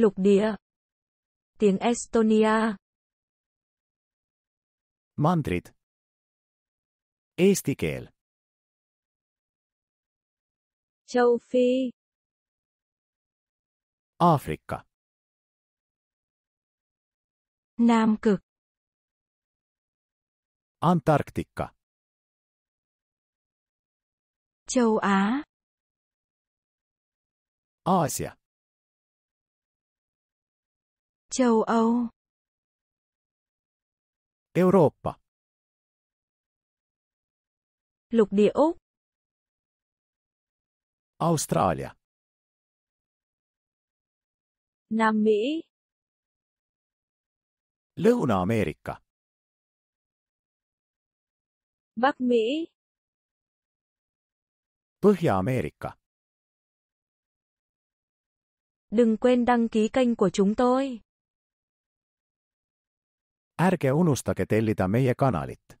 Lục địa. Tiếng Estonia. Mantrit. Eesti keel. Châu Phi. Afrikka. Nam cực. Antarktikka. Châu Á. Aasia. Châu Âu. Europa. Lục địa Úc. Australia. Nam Mỹ. Lõuna-Ameerika. Bắc Mỹ. Põhja-Ameerika. Đừng quên đăng ký kênh của chúng tôi. ärge unustage tellida meie kanalit